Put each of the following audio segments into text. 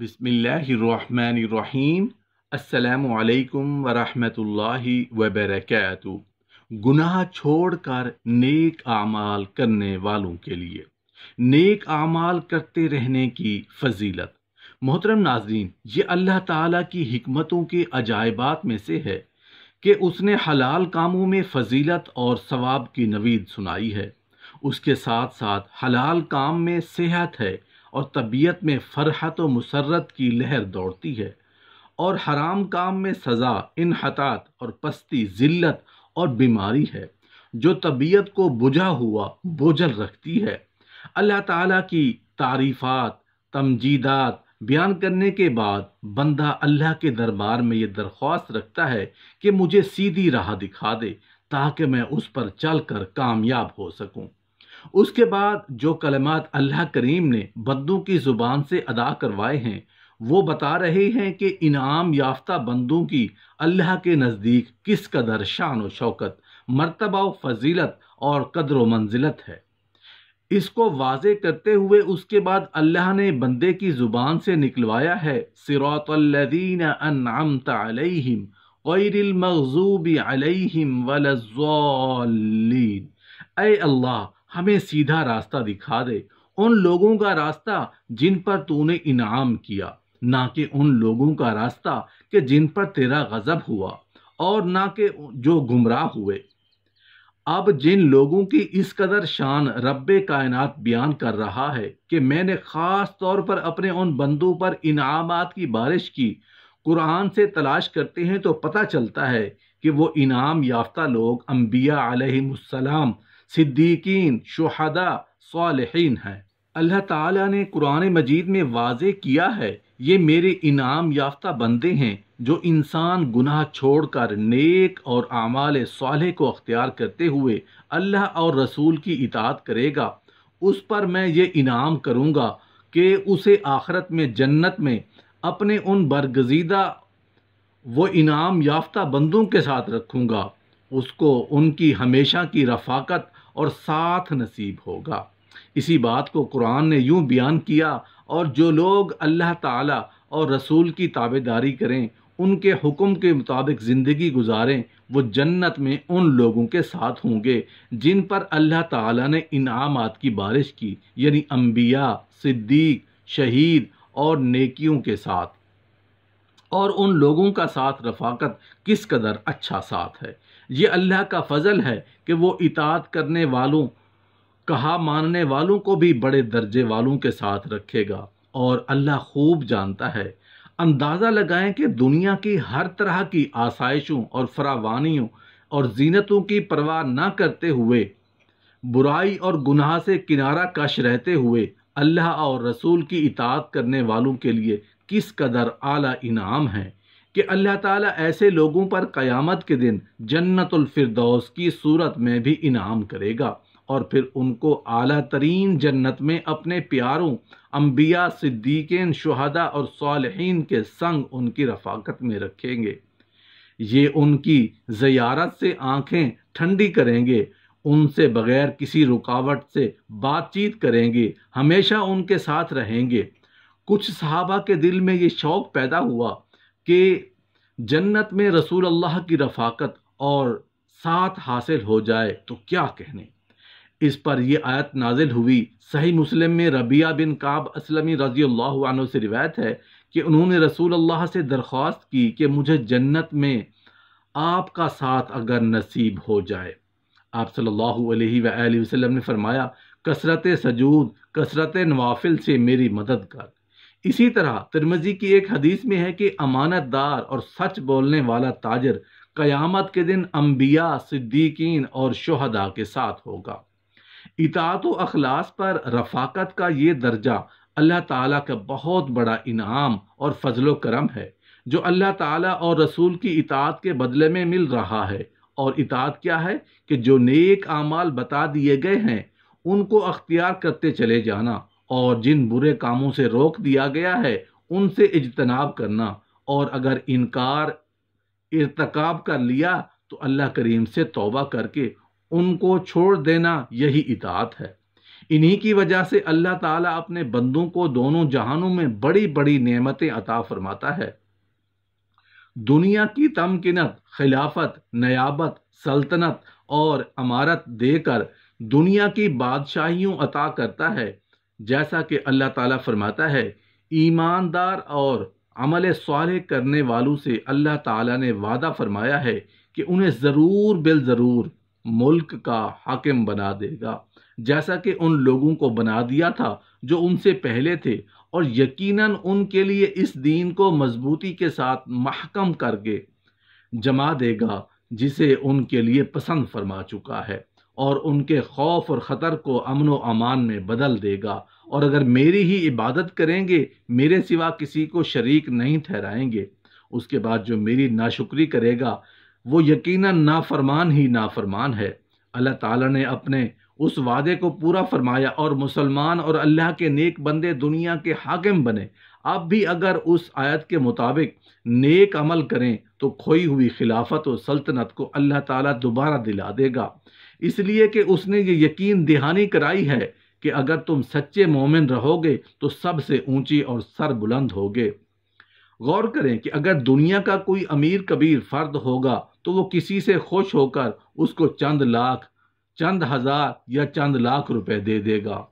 बसमिल्लाम अल्लाम वरहमतुल्लाहि वबरकत गुनाह छोड़कर नेक आमाल करने वालों के लिए नेक आमाल करते रहने की फजीलत मोहतरम नाजरीन ये अल्लाह ताला की हमतों के अजायबात में से है कि उसने हलाल कामों में फजीलत और सवाब की नवीद सुनाई है उसके साथ साथ हलाल काम में सेहत है और तबीयत में फरहत व मुसरत की लहर दौड़ती है और हराम काम में सज़ा इनहतात और पस्ती ज़िल्लत और बीमारी है जो तबीयत को बुझा हुआ बोझल रखती है अल्लाह ताला की तारीफ़ात तमजीदात बयान करने के बाद बंदा अल्लाह के दरबार में ये दरख्वास्त रखता है कि मुझे सीधी राह दिखा दे ताकि मैं उस पर चल कर कामयाब हो सकूँ उसके बाद जो कलमात अल्लाह करीम ने बंदों की ज़ुबान से अदा करवाए हैं वो बता रहे हैं कि इनाम याफ्ता बंदों की अल्लाह के नज़दीक किस कदर शान व शौकत मरतबा फजीलत और कदर व मंजिलत है इसको वाज करते हुए उसके बाद अल्लाह ने बंदे की ज़ुबान से निकलवाया है सिरातल्लिन अलहम अल्लाह हमें सीधा रास्ता दिखा दे उन लोगों का रास्ता जिन पर तूने इनाम किया ना कि उन लोगों का रास्ता कि जिन पर तेरा गज़ब हुआ और ना कि जो गुमराह हुए अब जिन लोगों की इस कदर शान रब कायनात बयान कर रहा है कि मैंने ख़ास तौर पर अपने उन बंदों पर इनामात की बारिश की कुरान से तलाश करते हैं तो पता चलता है कि वो इनाम याफ्ता लोग अम्बिया आलम सिद्दीकीन शहदा सालहीन हैं अल्लाह ताला ने कुरान मजीद में वाजे किया है ये मेरे इनाम याफ्ता बंदे हैं जो इंसान गुनाह छोड़कर नेक और आमाल साल को अख्तियार करते हुए अल्लाह और रसूल की इतात करेगा उस पर मैं ये इनाम करूँगा कि उसे आखरत में जन्नत में अपने उन बरगजीदा वो इनाम याफ्ता बंदों के साथ रखूँगा उसको उनकी हमेशा की रफाकत और साथ नसीब होगा इसी बात को कुरान ने यूं बयान किया और जो लोग अल्लाह ताला और रसूल की ताबेदारी करें उनके हुक्म के मुताबिक ज़िंदगी गुजारें वो जन्नत में उन लोगों के साथ होंगे जिन पर अल्लाह ताला ने इनामात की बारिश की यानी अम्बिया सिद्दीक शहीद और नेकियों के साथ और उन लोगों का साथ रफाकत किस कदर अच्छा साथ है ये अल्लाह का फजल है कि वो इतात करने वालों कहा मानने वालों को भी बड़े दर्जे वालों के साथ रखेगा और अल्लाह खूब जानता है अंदाज़ा लगाएं कि दुनिया की हर तरह की आसाइशों और फरावानियों और जीनतों की परवाह ना करते हुए बुराई और गुनाह से किनारा कश रहते हुए अल्लाह और रसूल की इतात करने वालों के लिए किस कदर आला इनाम है कि अल्लाह ताला ऐसे लोगों पर क़यामत के दिन जन्नतफरदौस की सूरत में भी इनाम करेगा और फिर उनको आला तरीन जन्नत में अपने प्यारों अम्बिया सिद्दीकीन शहदा और सालहीन के संग उनकी रफाकत में रखेंगे ये उनकी ज़ियारत से आंखें ठंडी करेंगे उनसे बगैर किसी रुकावट से बातचीत करेंगे हमेशा उनके साथ रहेंगे कुछ सहाबा के दिल में ये शौक़ पैदा हुआ कि जन्नत में रसूल अल्लाह की रफाकत और साथ हासिल हो जाए तो क्या कहने इस पर यह आयत नाजिल हुई सही मुस्लिम में रबिया बिन काब असलमी रजी अल्लाह से रिवायत है कि उन्होंने रसूल अल्लाह से दरख्वास्त की कि मुझे जन्नत में आपका साथ अगर नसीब हो जाए आप सल्लल्लाहु अलैहि वसल्लम ने फरमाया कसरत सजूद कसरत नवाफिल से मेरी मदद कर इसी तरह तिरमजी की एक हदीस में है कि अमानतदार और सच बोलने वाला ताजर क़यामत के दिन अम्बिया सिद्दीकीन और शहदा के साथ होगा इतात अखलास पर रफाकत का ये दर्जा अल्लाह ताला का बहुत बड़ा इनाम और फजल करम है जो अल्लाह ताला और रसूल की इतात के बदले में मिल रहा है और इतात क्या है कि जो नेक आमाल बता दिए गए हैं उनको अख्तियार करते चले जाना और जिन बुरे कामों से रोक दिया गया है उनसे इजतनाब करना और अगर इनकार इरतकाब कर लिया तो अल्लाह करीम से तौबा करके उनको छोड़ देना यही इतात है इन्हीं की वजह से अल्लाह ताला अपने बंदों को दोनों जहानों में बड़ी बड़ी नेमतें अता फरमाता है दुनिया की तमकिनत खिलाफत नयाबत सल्तनत और अमारत देकर दुनिया की बादशाहियों अता करता है जैसा कि अल्लाह ताला फरमाता है ईमानदार और अमल साल करने वालों से अल्लाह ताला ने वादा फरमाया है कि उन्हें ज़रूर बिल ज़रूर मुल्क का हाकिम बना देगा जैसा कि उन लोगों को बना दिया था जो उनसे पहले थे और यकीनन उनके लिए इस दीन को मजबूती के साथ महकम करके जमा देगा जिसे उनके लिए पसंद फरमा चुका है और उनके खौफ और ख़तर को अमन व अमान में बदल देगा और अगर मेरी ही इबादत करेंगे मेरे सिवा किसी को शरीक नहीं ठहराएंगे उसके बाद जो मेरी नाशुक्री करेगा वो यकीनन नाफरमान ही नाफरमान है अल्लाह ताला ने अपने उस वादे को पूरा फरमाया और मुसलमान और अल्लाह के नेक बंदे दुनिया के हाकिम बने आप भी अगर उस आयत के मुताबिक नेक अमल करें तो खोई हुई खिलाफत और सल्तनत को अल्लाह ताला दोबारा दिला देगा इसलिए कि उसने ये यकीन दहानी कराई है कि अगर तुम सच्चे मोमिन रहोगे तो सबसे ऊंची और सर बुलंद होगे गौर करें कि अगर दुनिया का कोई अमीर कबीर फर्द होगा तो वो किसी से खुश होकर उसको चंद लाख चंद हजार या चंद लाख रुपए दे देगा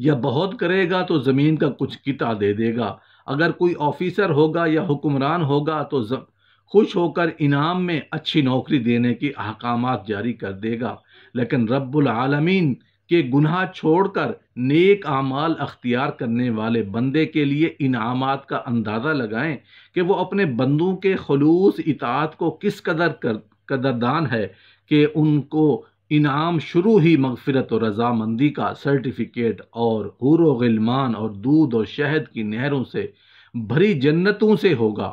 या बहुत करेगा तो ज़मीन का कुछ किता दे देगा अगर कोई ऑफिसर होगा या हुक्मरान होगा तो ज़... खुश होकर इनाम में अच्छी नौकरी देने के अहकाम जारी कर देगा लेकिन रब्बुल आलमीन के गुनाह छोड़कर नेक आमाल अख्तियार करने वाले बंदे के लिए इनाम का अंदाज़ा लगाएं कि वो अपने बंदों के खलूस इतात को किस कदर कर कदरदान है कि उनको इनाम शुरू ही मगफरत और रजामंदी का सर्टिफिकेट और हूर और दूध और शहद की नहरों से भरी जन्नतों से होगा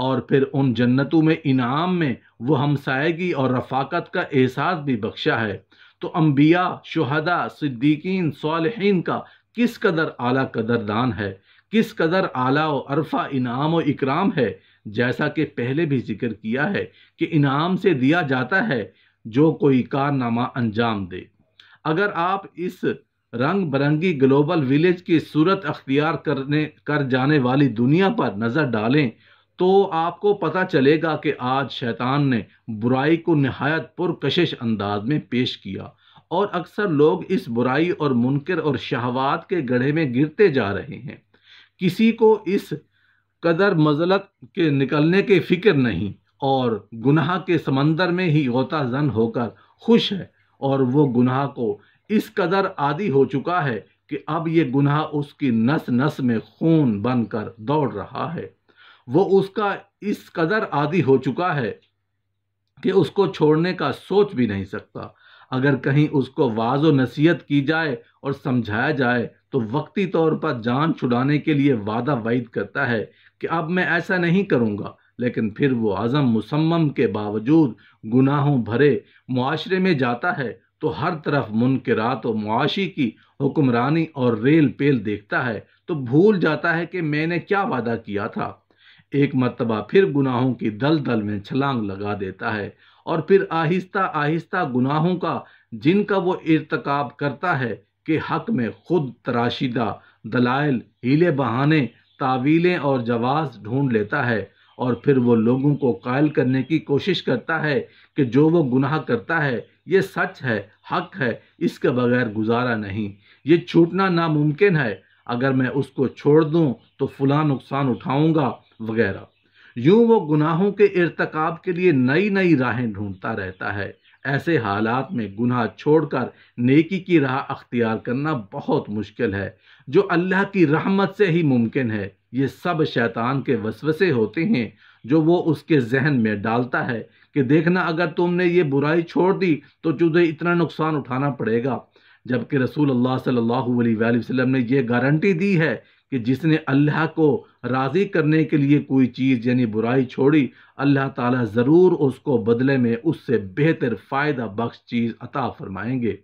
और फिर उन जन्नतों में इनाम में वो हमसायगी और रफाकत का एहसास भी बख्शा है तो अम्बिया शहदा सिद्दीकीन सालहीन का किस कदर आला कदरदान है किस कदर आला व अरफा इनाम व इकराम है जैसा कि पहले भी जिक्र किया है कि इनाम से दिया जाता है जो कोई कारनामा अंजाम दे अगर आप इस रंग बरंगी ग्लोबल विलेज की सूरत अख्तियार करने कर जाने वाली दुनिया पर नज़र डालें तो आपको पता चलेगा कि आज शैतान ने बुराई को नहायत पुरकशिश अंदाज में पेश किया और अक्सर लोग इस बुराई और मुनकर और शहवात के गढ़े में गिरते जा रहे हैं किसी को इस कदर मजलत के निकलने के फिक्र नहीं और गुनाह के समंदर में ही गोता जन होकर खुश है और वो गुनाह को इस कदर आदि हो चुका है कि अब ये गुनाह उसकी नस नस में खून बनकर दौड़ रहा है वो उसका इस कदर आदि हो चुका है कि उसको छोड़ने का सोच भी नहीं सकता अगर कहीं उसको वाज व नसीहत की जाए और समझाया जाए तो वक्ती तौर पर जान छुड़ाने के लिए वादा वैद करता है कि अब मैं ऐसा नहीं करूँगा लेकिन फिर वो आज़म मुसम्म के बावजूद गुनाहों भरे माशरे में जाता है तो हर तरफ मुनकरात और मुआशी की हुक्मरानी और रेल पेल देखता है तो भूल जाता है कि मैंने क्या वादा किया था एक मरतबा फिर गुनाहों की दल दल में छलांग लगा देता है और फिर आहिस्ता आहिस्ता गुनाहों का जिनका वो इरतकाब करता है कि हक में खुद तराशीदा दलाइल हीले बहाने तावीलें और जवाज ढूंढ लेता है और फिर वो लोगों को कायल करने की कोशिश करता है कि जो वो गुनाह करता है ये सच है हक है इसके बगैर गुजारा नहीं ये छूटना नामुमकिन है अगर मैं उसको छोड़ दूँ तो फला नुकसान उठाऊँगा वगैरह यूं वो गुनाहों के इरतकाब के लिए नई नई राहें ढूंढता रहता है ऐसे हालात में गुनाह छोड़कर नेकी की राह अख्तियार करना बहुत मुश्किल है जो अल्लाह की रहमत से ही मुमकिन है ये सब शैतान के वसवसे होते हैं जो वो उसके जहन में डालता है कि देखना अगर तुमने ये बुराई छोड़ दी तो तुझे इतना नुकसान उठाना पड़ेगा जबकि रसूल अल्लाह सल्लल्लाहु अलैहि वसल्लम ने यह गारंटी दी है कि जिसने अल्लाह को राज़ी करने के लिए कोई चीज़ यानी बुराई छोड़ी अल्लाह ताला ज़रूर उसको बदले में उससे बेहतर फ़ायदा बख्श चीज़ अता फरमाएंगे